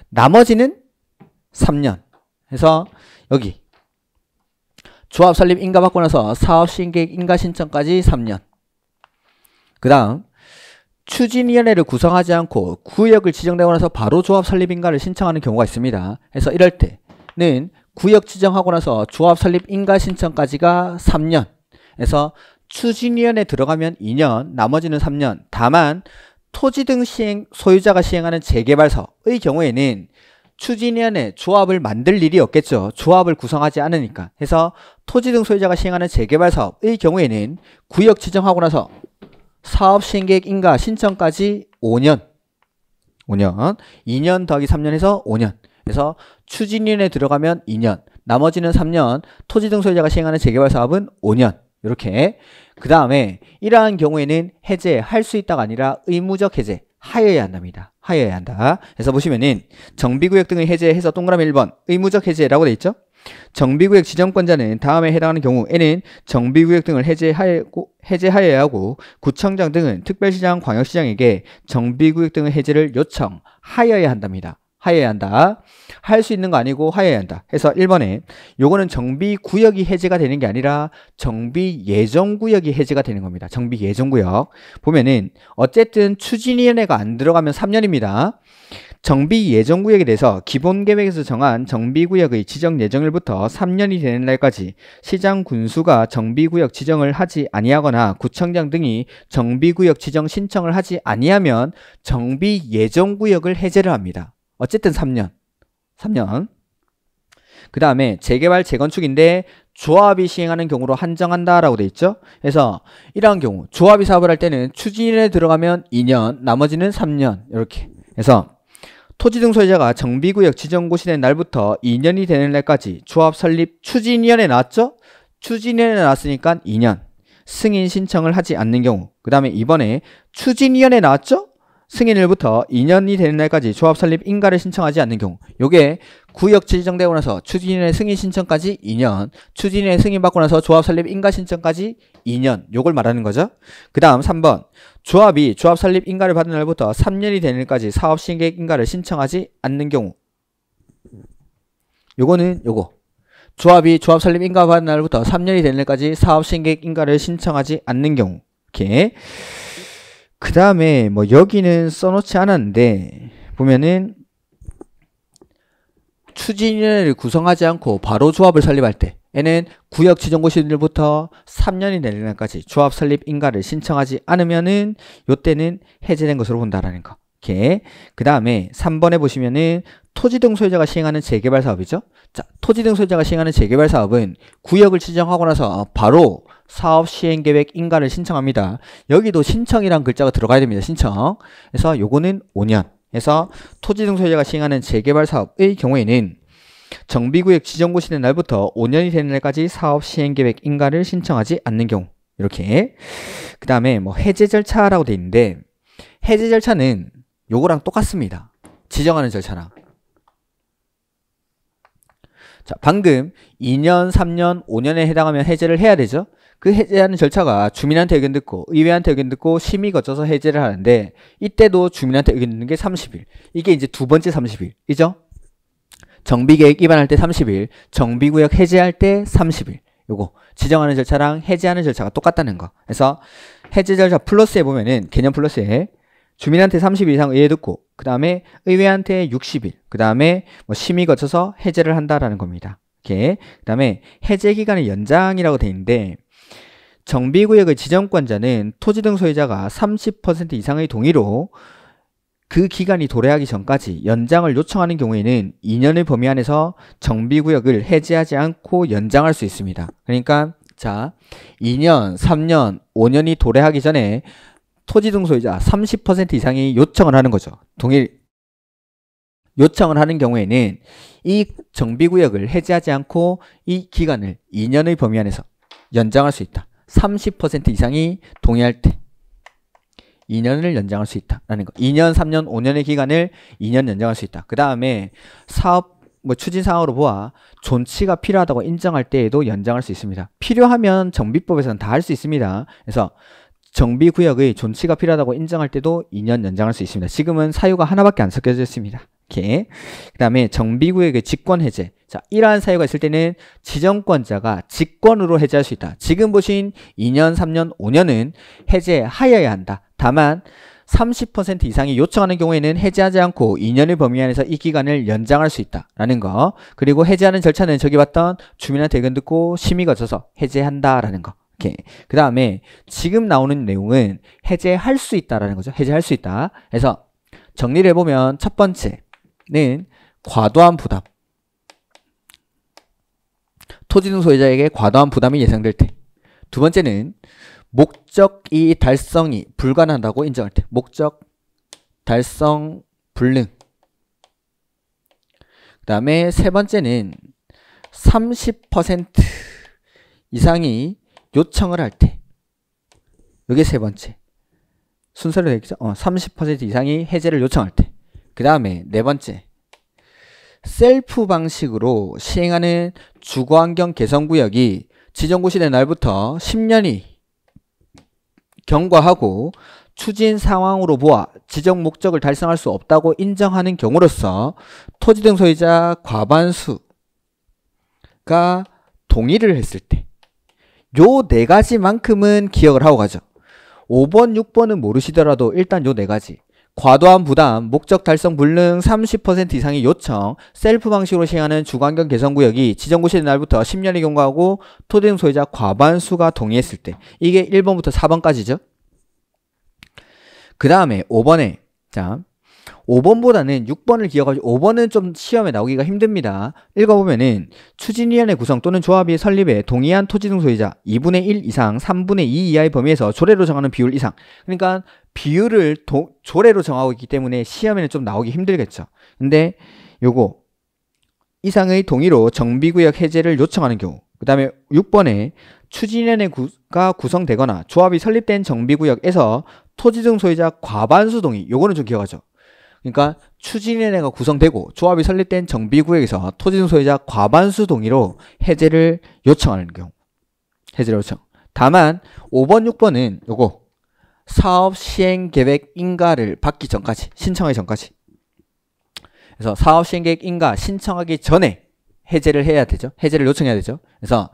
나머지는 3년 해서 여기 조합 설립 인가 받고 나서 사업 신계획 인가 신청까지 3년 그 다음 추진위원회를 구성하지 않고 구역을 지정되고 나서 바로 조합 설립인가를 신청하는 경우가 있습니다. 그래서 이럴 때는 구역 지정하고 나서 조합 설립 인가 신청까지가 3년 그래서 추진위원회 들어가면 2년 나머지는 3년 다만 토지 등 시행 소유자가 시행하는 재개발서의 경우에는 추진위원회 조합을 만들 일이 없겠죠. 조합을 구성하지 않으니까. 해서 토지 등 소유자가 시행하는 재개발 사업의 경우에는 구역 지정하고 나서 사업 신행계획 인가 신청까지 5년 5년 2년 더하기 3년 해서 5년 그래서 추진위원회 들어가면 2년 나머지는 3년 토지 등소유자가 시행하는 재개발 사업은 5년 이렇게 그 다음에 이러한 경우에는 해제할 수 있다가 아니라 의무적 해제 하여야 한답니다 하여야 한다 그래서 보시면은 정비구역 등을 해제해서 동그라미 1번 의무적 해제라고 돼 있죠 정비구역 지정권자는 다음에 해당하는 경우 에는 정비구역 등을 해제하고, 해제하여야 하고 구청장 등은 특별시장 광역시장에게 정비구역 등을 해제를 요청하여야 한답니다. 하여야 한다. 할 수 있는 거 아니고 하여야 한다. 해서 1번에 요거는 정비 구역이 해제가 되는 게 아니라 정비 예정 구역이 해제가 되는 겁니다. 정비 예정 구역. 보면은 어쨌든 추진위원회가 안 들어가면 3년입니다. 정비 예정 구역에 대해서 기본 계획에서 정한 정비 구역의 지정 예정일부터 3년이 되는 날까지 시장 군수가 정비 구역 지정을 하지 아니하거나 구청장 등이 정비 구역 지정 신청을 하지 아니하면 정비 예정 구역을 해제를 합니다. 어쨌든 3년. 3년. 그 다음에 재개발 재건축인데 조합이 시행하는 경우로 한정한다라고 돼 있죠. 그래서 이러한 경우 조합이 사업을 할 때는 추진에 들어가면 2년, 나머지는 3년 이렇게. 해서 토지등소유자가 정비구역 지정고시 된 날부터 2년이 되는 날까지 조합 설립 추진위원회 나왔죠? 추진위원회 나왔으니까 2년. 승인 신청을 하지 않는 경우 그 다음에 이번에 추진위원회 나왔죠? 승인일부터 2년이 되는 날까지 조합 설립 인가를 신청하지 않는 경우 요게 구역 지정되고 나서 추진위원회 승인 신청까지 2년 추진위원회 승인받고 나서 조합 설립 인가 신청까지 2년 요걸 말하는 거죠 그 다음 3번 조합이 조합 설립 인가를 받은 날부터 3년이 되는 날까지 사업 시계획 인가를 신청하지 않는 경우 요거는 요거 조합이 조합 설립 인가 받은 날부터 3년이 되는 일까지 사업 시계획 인가를 신청하지 않는 경우 이렇게 그 다음에 뭐 여기는 써놓지 않았는데 보면은 추진위원회를 구성하지 않고 바로 조합을 설립할 때 에는 구역 지정고시일부터 3년이 내리는까지 날 조합 설립 인가를 신청하지 않으면은 요때는 해제된 것으로 본다라는 거. 오케이. 그 다음에 3번에 보시면은 토지 등 소유자가 시행하는 재개발 사업이죠. 자, 토지 등 소유자가 시행하는 재개발 사업은 구역을 지정하고 나서 바로 사업 시행 계획 인가를 신청합니다. 여기도 신청이란 글자가 들어가야 됩니다. 신청. 그래서 요거는 5년. 그래서 토지 등 소유자가 시행하는 재개발 사업의 경우에는 정비구역 지정고 시는 날부터 5년이 되는 날까지 사업 시행계획 인가를 신청하지 않는 경우 이렇게 그 다음에 뭐 해제 절차라고 돼 있는데 해제 절차는 요거랑 똑같습니다 지정하는 절차랑 자 방금 2년, 3년, 5년에 해당하면 해제를 해야 되죠 그 해제하는 절차가 주민한테 의견 듣고 의회한테 의견 듣고 심의 거쳐서 해제를 하는데 이때도 주민한테 의견 듣는 게 30일 이게 이제 두 번째 30일이죠 정비계획 입안할 때 30일, 정비구역 해제할 때 30일. 요거 지정하는 절차랑 해제하는 절차가 똑같다는 거. 그래서 해제 절차 플러스에 보면은 개념 플러스에 주민한테 30일 이상 의회 듣고 그 다음에 의회한테 60일, 그 다음에 뭐 심의 거쳐서 해제를 한다라는 겁니다. 이렇게 그 다음에 해제 기간의 연장이라고 돼 있는데 정비구역의 지정권자는 토지 등 소유자가 30% 이상의 동의로 그 기간이 도래하기 전까지 연장을 요청하는 경우에는 2년의 범위 안에서 정비구역을 해제하지 않고 연장할 수 있습니다. 그러니까 자 2년, 3년, 5년이 도래하기 전에 토지등소유자 30% 이상이 요청을 하는 거죠. 동일 요청을 하는 경우에는 이 정비구역을 해제하지 않고 이 기간을 2년의 범위 안에서 연장할 수 있다. 30% 이상이 동의할 때 2년을 연장할 수 있다라는 거. 2년, 3년, 5년의 기간을 2년 연장할 수 있다. 그 다음에 사업 뭐 추진 사항으로 보아 존치가 필요하다고 인정할 때에도 연장할 수 있습니다. 필요하면 정비법에서는 다 할 수 있습니다. 그래서 정비 구역의 존치가 필요하다고 인정할 때도 2년 연장할 수 있습니다. 지금은 사유가 하나밖에 안 섞여져 있습니다. 이렇게 그 다음에 정비구의 그 직권 해제 자 이러한 사유가 있을 때는 지정권자가 직권으로 해제할 수 있다 지금 보신 2년 3년 5년은 해제하여야 한다 다만 30% 이상이 요청하는 경우에는 해제하지 않고 2년의 범위 안에서 이 기간을 연장할 수 있다라는 거 그리고 해제하는 절차는 저기 봤던 주민한테 의견 듣고 심의 거쳐서 해제한다라는 거그 다음에 지금 나오는 내용은 해제할 수 있다라는 거죠. 해제할 수 있다. 그서 정리를 해보면 첫 번째 는 과도한 부담 토지등 소유자에게 과도한 부담이 예상될 때 두 번째는 목적이 달성이 불가능하다고 인정할 때 목적 달성 불능 그 다음에 세 번째는 30% 이상이 요청을 할때 이게 세 번째 순서로 되기죠 어, 30% 이상이 해제를 요청할 때그 다음에 네 번째 셀프 방식으로 시행하는 주거환경 개선구역이 지정고시대 날부터 10년이 경과하고 추진 상황으로 보아 지정 목적을 달성할 수 없다고 인정하는 경우로서 토지 등 소유자 과반수가 동의를 했을 때 요 네 가지만큼은 기억을 하고 가죠. 5번, 6번은 모르시더라도 일단 요 네 가지 과도한 부담, 목적 달성 불능 30% 이상의 요청, 셀프 방식으로 시행하는 주관경 개선구역이 지정구시 날부터 10년이 경과하고 토지등 소유자 과반수가 동의했을 때 이게 1번부터 4번까지죠. 그 다음에 5번에 자 5번보다는 6번을 기억하시고 5번은 좀 시험에 나오기가 힘듭니다. 읽어보면은 추진위원회 구성 또는 조합이 설립에 동의한 토지등 소유자 2분의 1 이상 3분의 2 이하의 범위에서 조례로 정하는 비율 이상 그러니까 비율을 도, 조례로 정하고 있기 때문에 시험에는 좀 나오기 힘들겠죠. 근데 요거 이상의 동의로 정비구역 해제를 요청하는 경우 그 다음에 6번에 추진위원회가 구성되거나 조합이 설립된 정비구역에서 토지 등 소유자 과반수 동의 요거는 좀 기억하죠 그러니까 추진위원회가 구성되고 조합이 설립된 정비구역에서 토지등 소유자 과반수 동의로 해제를 요청하는 경우 해제를 요청 다만 5번 6번은 요거 사업 시행 계획 인가를 받기 전까지 신청하기 전까지 그래서 사업 시행 계획 인가 신청하기 전에 해제를 해야 되죠 해제를 요청해야 되죠 그래서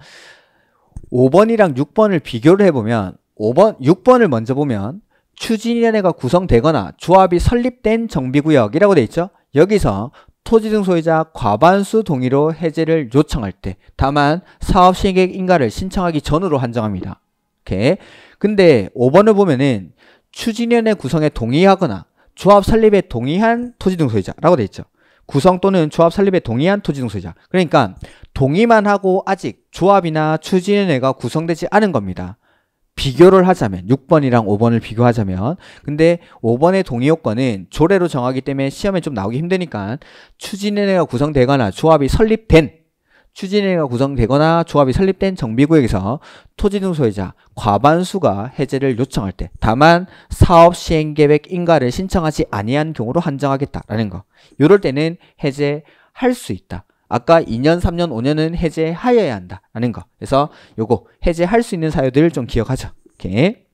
5번이랑 6번을 비교를 해보면 5번 6번을 먼저 보면 추진위원회가 구성되거나 조합이 설립된 정비구역이라고 되어 있죠. 여기서 토지 등 소유자 과반수 동의로 해제를 요청할 때 다만 사업 시행객 인가를 신청하기 전으로 한정합니다. 이렇게. 근데 5번을 보면은 추진위원회 구성에 동의하거나 조합 설립에 동의한 토지 등 소유자라고 되어 있죠. 구성 또는 조합 설립에 동의한 토지 등 소유자. 그러니까 동의만 하고 아직 조합이나 추진위원회가 구성되지 않은 겁니다. 비교를 하자면 6번이랑 5번을 비교하자면 근데 5번의 동의 요건은 조례로 정하기 때문에 시험에 좀 나오기 힘드니까 추진위원회가 구성되거나 조합이 설립된 추진위회가 구성되거나 조합이 설립된 정비구역에서 토지등 소유자 과반수가 해제를 요청할 때 다만 사업 시행계획 인가를 신청하지 아니한 경우로 한정하겠다라는 거 이럴 때는 해제할 수 있다 아까 2년, 3년, 5년은 해제하여야 한다라는 거. 그래서 요거 해제할 수 있는 사유들을 좀 기억하죠. 이렇게.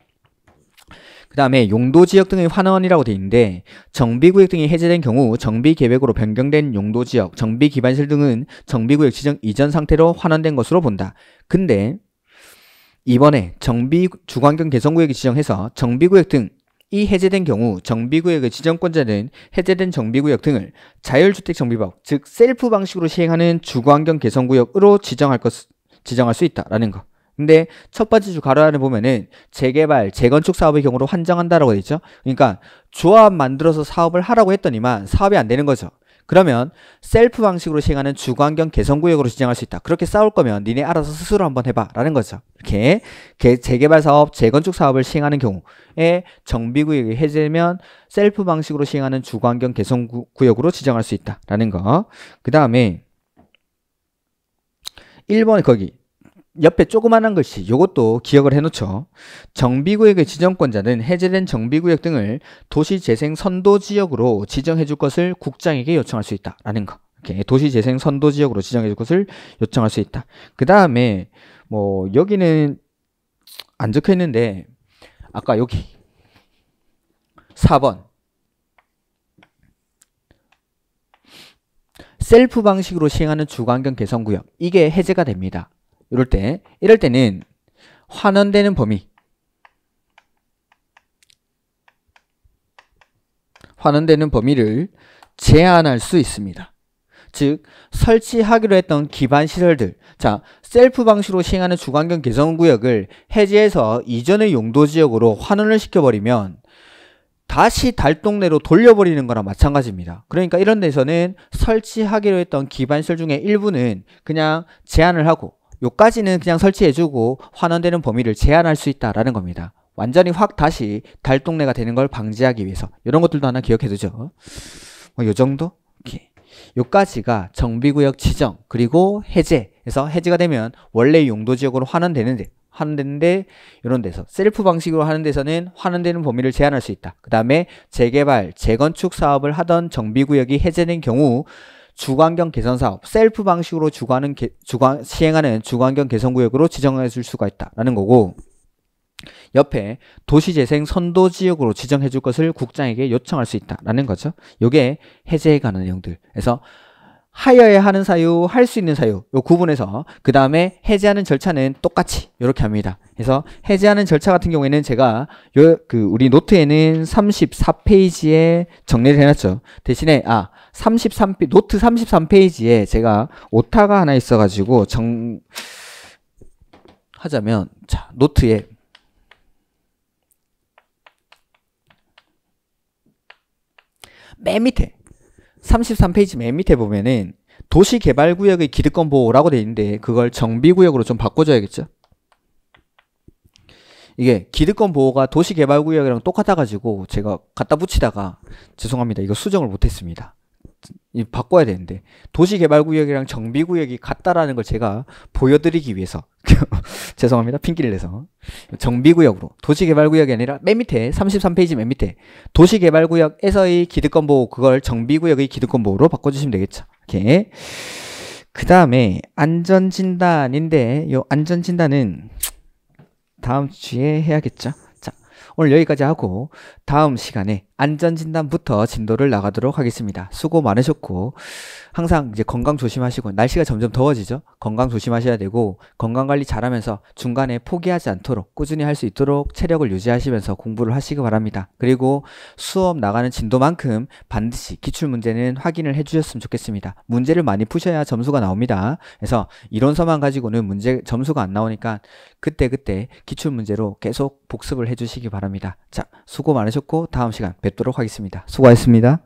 그 다음에 용도 지역 등의 환원이라고 되어 있는데 정비구역 등이 해제된 경우 정비계획으로 변경된 용도지역, 정비기반실 등은 정비구역 지정 이전 상태로 환원된 것으로 본다. 근데 이번에 정비 주관경 개선구역이 지정해서 정비구역 등이 해제된 경우 정비구역의 지정권자는 해제된 정비구역 등을 자율주택 정비법, 즉 셀프 방식으로 시행하는 주거환경 개선구역으로 지정할 것 지정할 수 있다라는 거. 근데 첫 번째 주 가로 안에 보면은 재개발, 재건축 사업의 경우로 환정한다라고 돼 있죠. 그러니까 조합 만들어서 사업을 하라고 했더니만 사업이 안 되는 거죠. 그러면 셀프 방식으로 시행하는 주거경 개선구역으로 지정할 수 있다. 그렇게 싸울 거면 니네 알아서 스스로 한번 해봐 라는 거죠. 이렇게 재개발 사업, 재건축 사업을 시행하는 경우에 정비구역이 해제면 되 셀프 방식으로 시행하는 주거경 개선구역으로 지정할 수 있다 라는 거. 그 다음에 1번 거기 옆에 조그만한 글씨 이것도 기억을 해놓죠. 정비구역의 지정권자는 해제된 정비구역 등을 도시재생 선도지역으로 지정해 줄 것을 국장에게 요청할 수 있다라는 거. 이렇게 도시재생 선도지역으로 지정해 줄 것을 요청할 수 있다. 그 다음에 뭐 여기는 안 적혀 있는데 아까 여기 4번 셀프 방식으로 시행하는 주거환경 개선구역 이게 해제가 됩니다. 이럴 때 이럴 때는 환원되는 범위 환원되는 범위를 제한할 수 있습니다. 즉 설치하기로 했던 기반 시설들 자 셀프 방식으로 시행하는 주관경 개선 구역을 해제해서 이전의 용도 지역으로 환원을 시켜버리면 다시 달동네로 돌려버리는 거나 마찬가지입니다. 그러니까 이런 데서는 설치하기로 했던 기반 시설 중에 일부는 그냥 제한을 하고 요까지는 그냥 설치해주고 환원되는 범위를 제한할 수 있다라는 겁니다. 완전히 확 다시 달동네가 되는 걸 방지하기 위해서 이런 것들도 하나 기억해두죠. 뭐요 정도? 오케이. 요까지가 정비구역 지정 그리고 해제에서 해제가 되면 원래 용도지역으로 환원되는데 환원되는데 이런 데서 셀프 방식으로 하는 데서는 환원되는 범위를 제한할 수 있다. 그 다음에 재개발, 재건축 사업을 하던 정비구역이 해제된 경우 주관경 개선 사업, 셀프 방식으로 주관은 개, 주관 시행하는 주관경 개선 구역으로 지정해 줄 수가 있다라는 거고 옆에 도시재생 선도 지역으로 지정해 줄 것을 국장에게 요청할 수 있다라는 거죠. 요게 해제에 관한 내용들에서 하여야 하는 사유, 할 수 있는 사유 요 구분해서 그 다음에 해제하는 절차는 똑같이 요렇게 합니다. 그래서 해제하는 절차 같은 경우에는 제가 요 그 우리 노트에는 34페이지에 정리를 해놨죠. 대신에 아33 노트 33페이지에 제가 오타가 하나 있어가지고 정 하자면 자 노트에 맨 밑에 33페이지 맨 밑에 보면은 도시개발구역의 기득권 보호라고 돼 있는데 그걸 정비구역으로 좀 바꿔줘야겠죠 이게 기득권 보호가 도시개발구역이랑 똑같아가지고 제가 갖다 붙이다가 죄송합니다 이거 수정을 못했습니다 바꿔야 되는데 도시개발구역이랑 정비구역이 같다라는 걸 제가 보여드리기 위해서 죄송합니다 핑계를 내서 정비구역으로 도시개발구역이 아니라 맨 밑에 33페이지 맨 밑에 도시개발구역에서의 기득권 보호 그걸 정비구역의 기득권 보호로 바꿔주시면 되겠죠 이렇게 그 다음에 안전진단인데 요 안전진단은 다음 주에 해야겠죠 자 오늘 여기까지 하고 다음 시간에 안전진단부터 진도를 나가도록 하겠습니다. 수고 많으셨고, 항상 이제 건강 조심하시고, 날씨가 점점 더워지죠? 건강 조심하셔야 되고, 건강관리 잘하면서 중간에 포기하지 않도록 꾸준히 할 수 있도록 체력을 유지하시면서 공부를 하시기 바랍니다. 그리고 수업 나가는 진도만큼 반드시 기출문제는 확인을 해주셨으면 좋겠습니다. 문제를 많이 푸셔야 점수가 나옵니다. 그래서 이론서만 가지고는 문제, 점수가 안 나오니까 그때그때 기출문제로 계속 복습을 해주시기 바랍니다. 자, 수고 많으셨고, 다음 시간 뵙도록 뵙도록 하겠습니다. 수고하셨습니다.